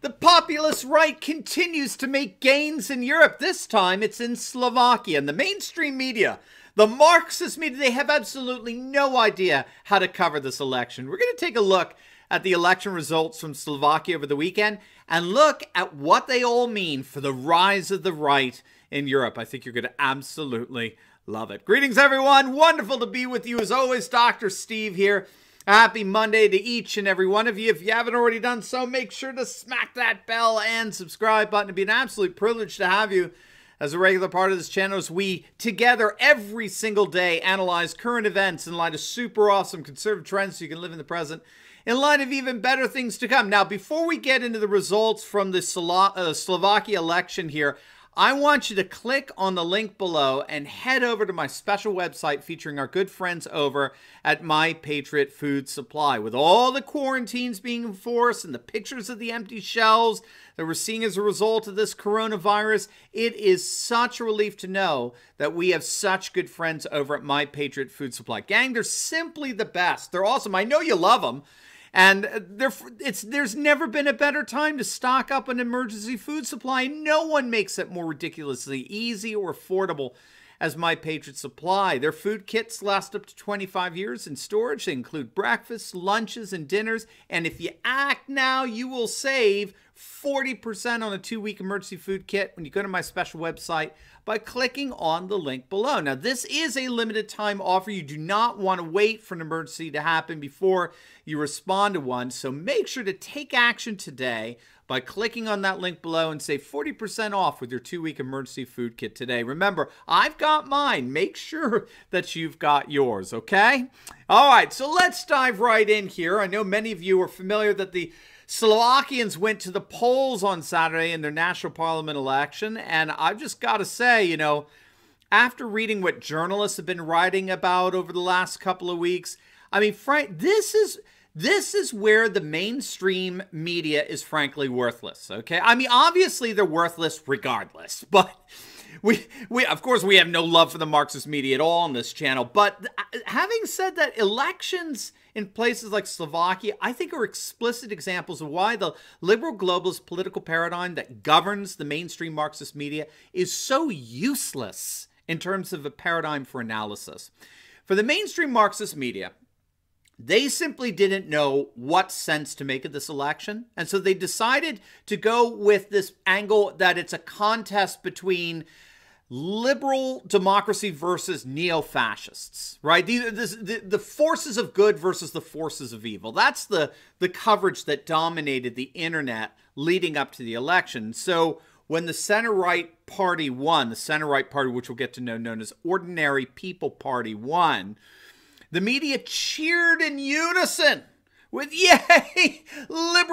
The populist right continues to make gains in Europe. This time it's in Slovakia. And the mainstream media, the Marxist media, they have absolutely no idea how to cover this election. We're going to take a look at the election results from Slovakia over the weekend and look at what they all mean for the rise of the right in Europe. I think you're going to absolutely love it. Greetings, everyone. Wonderful to be with you as always. Dr. Steve here. Happy Monday to each and every one of you. If you haven't already done so, make sure to smack that bell and subscribe button. It'd be an absolute privilege to have you as a regular part of this channel as we together every single day analyze current events in light of super awesome conservative trends so you can live in the present in light of even better things to come. Now, before we get into the results from the Slo uh, Slovakia election here, I want you to click on the link below and head over to my special website featuring our good friends over at My Patriot Food Supply. With all the quarantines being enforced and the pictures of the empty shelves that we're seeing as a result of this coronavirus, it is such a relief to know that we have such good friends over at My Patriot Food Supply. Gang, they're simply the best. They're awesome. I know you love them. And there, it's there's never been a better time to stock up an emergency food supply. No one makes it more ridiculously easy or affordable as My Patriot Supply. Their food kits last up to 25 years in storage. They include breakfasts, lunches, and dinners. And if you act now, you will save 40% on a two week emergency food kit when you go to my special website by clicking on the link below. Now, this is a limited time offer. You do not want to wait for an emergency to happen before you respond to one. So make sure to take action today by clicking on that link below and say 40% off with your two week emergency food kit today. Remember, I've got mine. Make sure that you've got yours, okay? All right, so let's dive right in here. I know many of you are familiar that the Slovakians went to the polls on Saturday in their national parliament election, and I've just got to say, you know, after reading what journalists have been writing about over the last couple of weeks, I mean, Frank, this is this is where the mainstream media is frankly worthless. Okay, I mean, obviously they're worthless regardless, but we we of course we have no love for the Marxist media at all on this channel. But uh, having said that, elections in places like Slovakia, I think are explicit examples of why the liberal globalist political paradigm that governs the mainstream Marxist media is so useless in terms of a paradigm for analysis. For the mainstream Marxist media, they simply didn't know what sense to make of this election. And so they decided to go with this angle that it's a contest between liberal democracy versus neo fascists, right? The, the, the forces of good versus the forces of evil. That's the, the coverage that dominated the internet leading up to the election. So when the center right party won, the center right party, which we'll get to know, known as Ordinary People Party, won, the media cheered in unison with, yay,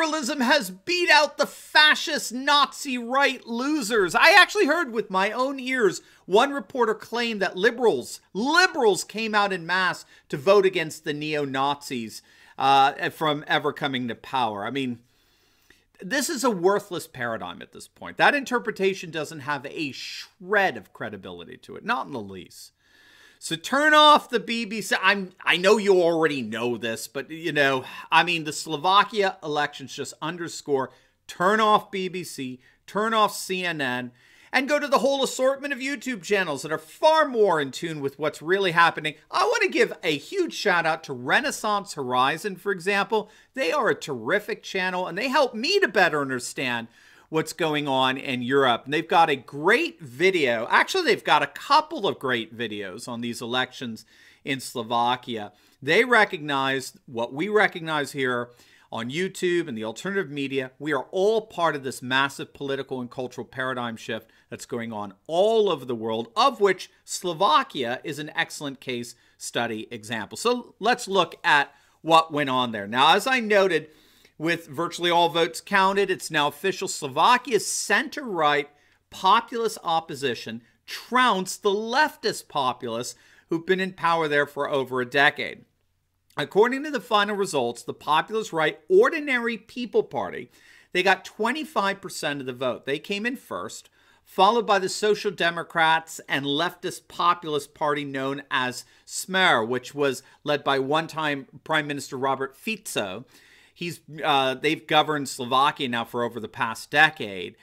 liberalism has beat out the fascist Nazi right losers. I actually heard with my own ears one reporter claim that liberals, liberals came out in mass to vote against the neo Nazis uh, from ever coming to power. I mean, this is a worthless paradigm at this point. That interpretation doesn't have a shred of credibility to it, not in the least. So turn off the BBC. I'm I know you already know this, but you know, I mean the Slovakia elections just underscore turn off BBC, turn off CNN, and go to the whole assortment of YouTube channels that are far more in tune with what's really happening. I want to give a huge shout out to Renaissance Horizon, for example. They are a terrific channel and they help me to better understand what's going on in Europe. And they've got a great video. Actually, they've got a couple of great videos on these elections in Slovakia. They recognize what we recognize here on YouTube and the alternative media. We are all part of this massive political and cultural paradigm shift that's going on all over the world, of which Slovakia is an excellent case study example. So let's look at what went on there. Now, as I noted, with virtually all votes counted, it's now official. Slovakia's center right populist opposition trounced the leftist populists who've been in power there for over a decade. According to the final results, the populist right Ordinary People Party, they got 25% of the vote. They came in first, followed by the Social Democrats and leftist populist party known as SMER, which was led by one-time Prime Minister Robert Fico. He's uh, they've governed Slovakia now for over the past decade.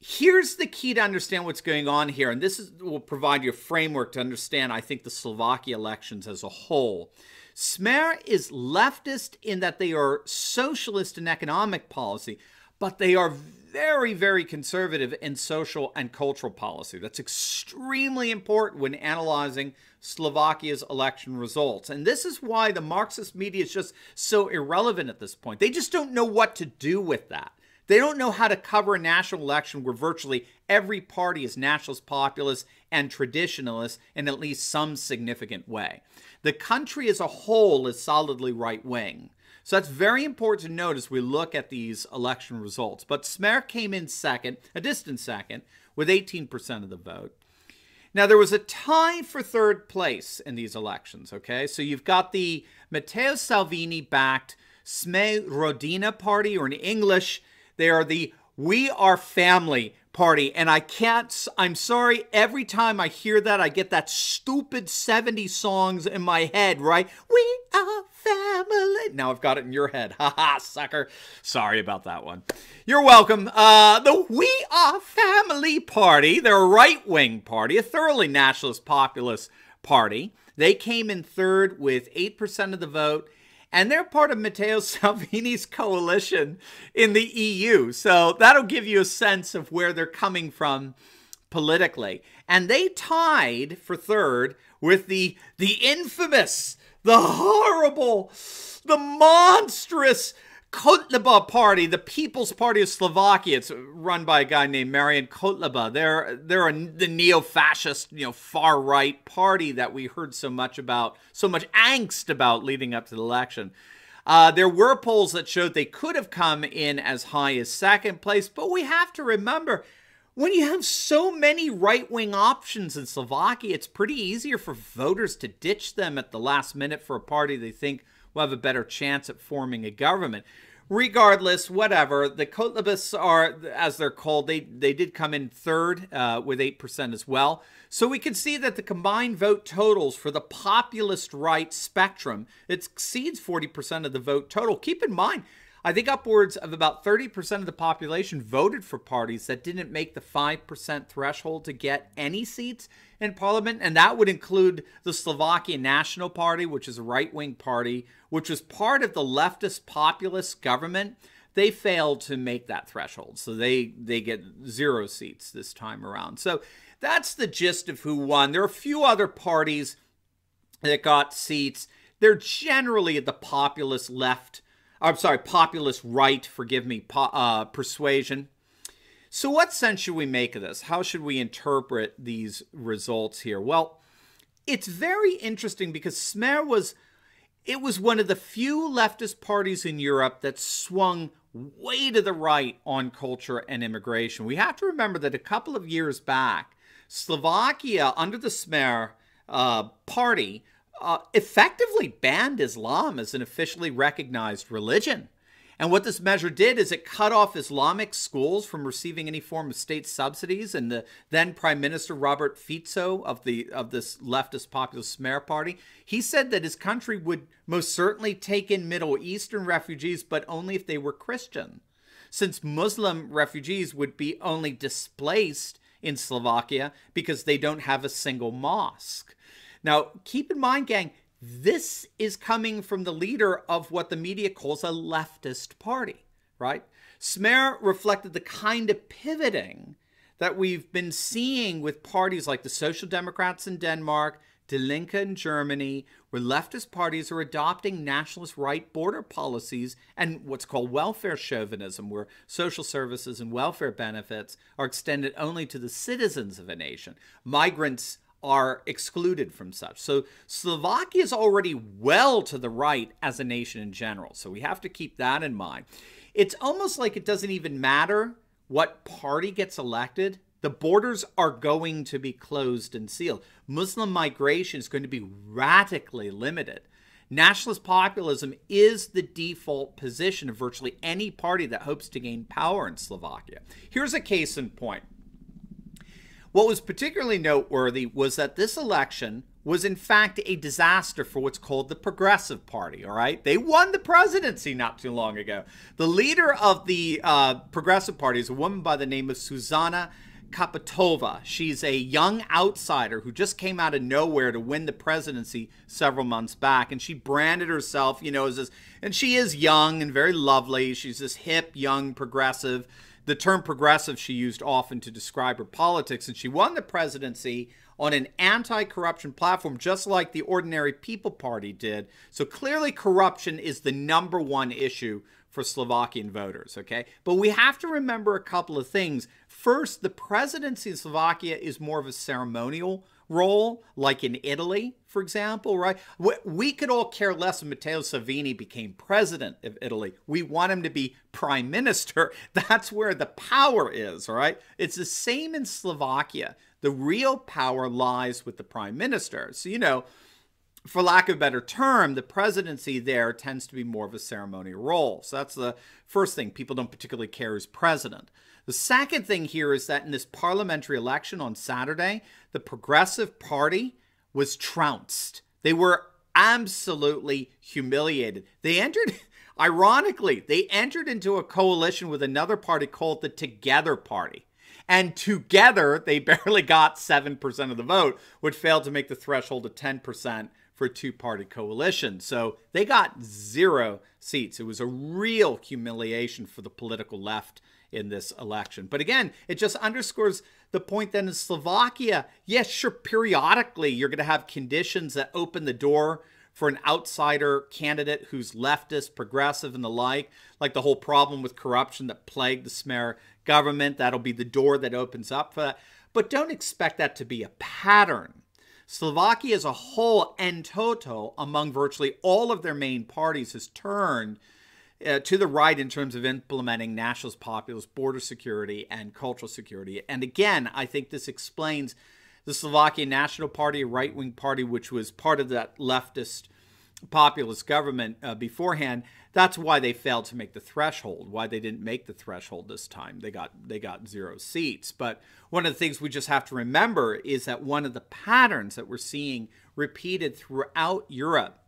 Here's the key to understand what's going on here, and this is, will provide you a framework to understand. I think the Slovakia elections as a whole. Smer is leftist in that they are socialist in economic policy, but they are very, very conservative in social and cultural policy. That's extremely important when analyzing Slovakia's election results. And this is why the Marxist media is just so irrelevant at this point. They just don't know what to do with that. They don't know how to cover a national election where virtually every party is nationalist, populist, and traditionalist in at least some significant way. The country as a whole is solidly right wing. So that's very important to note as we look at these election results. But Smer came in second, a distant second, with 18% of the vote. Now, there was a tie for third place in these elections, okay? So you've got the Matteo Salvini backed SME Rodina Party, or in English, they are the We Are Family party. And I can't, I'm sorry, every time I hear that, I get that stupid 70 songs in my head, right? We are family. Now I've got it in your head. Ha ha, sucker. Sorry about that one. You're welcome. Uh, the We Are Family Party, their right wing party, a thoroughly nationalist populist party, they came in third with 8% of the vote and they're part of Matteo Salvini's coalition in the EU. So that'll give you a sense of where they're coming from politically. And they tied for third with the the infamous, the horrible, the monstrous Kotleba Party, the People's Party of Slovakia. It's run by a guy named Marian Kotleba. They're they're a, the neo-fascist, you know, far-right party that we heard so much about, so much angst about leading up to the election. Uh, there were polls that showed they could have come in as high as second place, but we have to remember when you have so many right wing options in Slovakia, it's pretty easier for voters to ditch them at the last minute for a party they think will have a better chance at forming a government. Regardless, whatever, the Kotlebis are, as they're called, they, they did come in third uh, with 8% as well. So we can see that the combined vote totals for the populist right spectrum exceeds 40% of the vote total. Keep in mind, I think upwards of about 30% of the population voted for parties that didn't make the 5% threshold to get any seats in parliament. And that would include the Slovakian National Party, which is a right wing party, which was part of the leftist populist government, they failed to make that threshold. So they they get zero seats this time around. So that's the gist of who won. There are a few other parties that got seats. They're generally at the populist left. I'm sorry, populist right. Forgive me. Po- uh, persuasion. So what sense should we make of this? How should we interpret these results here? Well, it's very interesting because Smer was it was one of the few leftist parties in Europe that swung way to the right on culture and immigration. We have to remember that a couple of years back, Slovakia, under the Smer uh, party, uh, effectively banned Islam as an officially recognized religion. And what this measure did is it cut off Islamic schools from receiving any form of state subsidies. And the then Prime Minister Robert Fico of the of this leftist populist Smear Party, he said that his country would most certainly take in Middle Eastern refugees, but only if they were Christian, since Muslim refugees would be only displaced in Slovakia because they don't have a single mosque. Now, keep in mind, gang, this is coming from the leader of what the media calls a leftist party, right? Smer reflected the kind of pivoting that we've been seeing with parties like the Social Democrats in Denmark, Die Linke in Germany, where leftist parties are adopting nationalist right border policies and what's called welfare chauvinism, where social services and welfare benefits are extended only to the citizens of a nation. Migrants are excluded from such. So Slovakia is already well to the right as a nation in general. So we have to keep that in mind. It's almost like it doesn't even matter what party gets elected. The borders are going to be closed and sealed. Muslim migration is going to be radically limited. Nationalist populism is the default position of virtually any party that hopes to gain power in Slovakia. Here's a case in point. What was particularly noteworthy was that this election was in fact a disaster for what's called the Progressive Party, all right? They won the presidency not too long ago. The leader of the uh, Progressive Party is a woman by the name of Susanna Kapitova. She's a young outsider who just came out of nowhere to win the presidency several months back. And she branded herself, you know, as this, and she is young and very lovely. She's this hip, young, progressive the term progressive she used often to describe her politics, and she won the presidency on an anti corruption platform, just like the Ordinary People Party did. So clearly, corruption is the number one issue for Slovakian voters, okay? But we have to remember a couple of things. First, the presidency in Slovakia is more of a ceremonial role, like in Italy, for example, right? We could all care less if Matteo Salvini became president of Italy. We want him to be prime minister. That's where the power is, right? It's the same in Slovakia. The real power lies with the prime minister. So, you know, for lack of a better term, the presidency there tends to be more of a ceremonial role. So that's the first thing. People don't particularly care who's president. The second thing here is that in this parliamentary election on Saturday, the Progressive Party was trounced. They were absolutely humiliated. They entered, ironically, they entered into a coalition with another party called the Together Party. And together, they barely got 7% of the vote, which failed to make the threshold of 10% for a two party coalition. So they got zero seats. It was a real humiliation for the political left in this election. But again, it just underscores the point that in Slovakia, yes, sure, periodically you're going to have conditions that open the door for an outsider candidate who's leftist, progressive, and the like, like the whole problem with corruption that plagued the Smer government. That'll be the door that opens up for that. But don't expect that to be a pattern. Slovakia as a whole, and total, among virtually all of their main parties, has turned – uh, to the right in terms of implementing nationalist populist border security and cultural security. And again, I think this explains the Slovakian National Party, a right wing party, which was part of that leftist populist government uh, beforehand. That's why they failed to make the threshold. Why they didn't make the threshold this time. They got they got zero seats. But one of the things we just have to remember is that one of the patterns that we're seeing repeated throughout Europe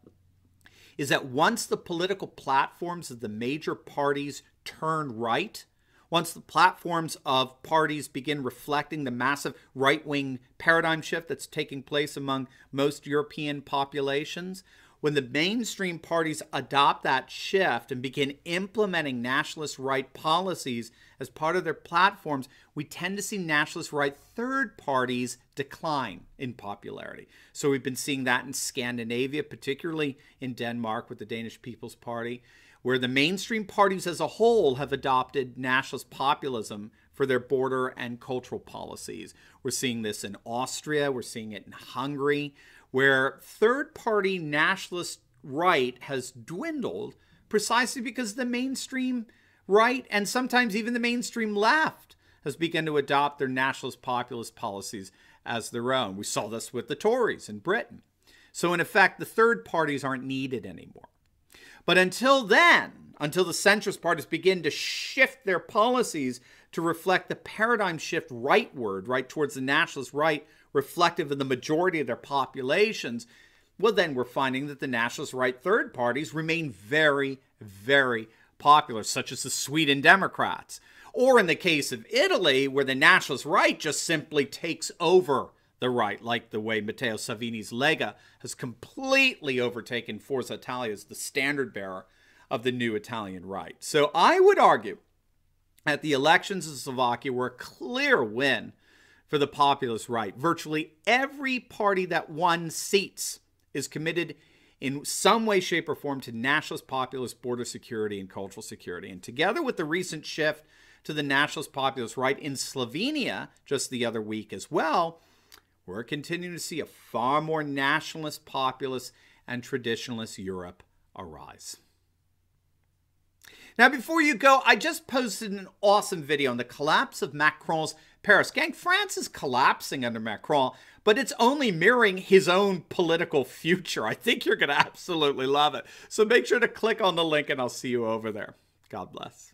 is that once the political platforms of the major parties turn right, once the platforms of parties begin reflecting the massive right wing paradigm shift that's taking place among most European populations, when the mainstream parties adopt that shift and begin implementing nationalist right policies as part of their platforms, we tend to see nationalist right third parties decline in popularity. So we've been seeing that in Scandinavia, particularly in Denmark with the Danish People's Party, where the mainstream parties as a whole have adopted nationalist populism for their border and cultural policies. We're seeing this in Austria, we're seeing it in Hungary, where third party nationalist right has dwindled precisely because the mainstream right and sometimes even the mainstream left has begun to adopt their nationalist populist policies as their own. We saw this with the Tories in Britain. So, in effect, the third parties aren't needed anymore. But until then, until the centrist parties begin to shift their policies to reflect the paradigm shift rightward, right towards the nationalist right reflective of the majority of their populations, well, then we're finding that the nationalist right third parties remain very, very popular, such as the Sweden Democrats. Or in the case of Italy, where the nationalist right just simply takes over the right, like the way Matteo Salvini's Lega has completely overtaken Forza Italia as the standard bearer of the new Italian right. So I would argue that the elections in Slovakia were a clear win for the populist right. Virtually every party that won seats is committed in some way, shape, or form to nationalist populist border security and cultural security. And together with the recent shift to the nationalist populist right in Slovenia just the other week as well, we're continuing to see a far more nationalist, populist, and traditionalist Europe arise. Now, before you go, I just posted an awesome video on the collapse of Macron's Paris gang. France is collapsing under Macron, but it's only mirroring his own political future. I think you're going to absolutely love it. So make sure to click on the link, and I'll see you over there. God bless.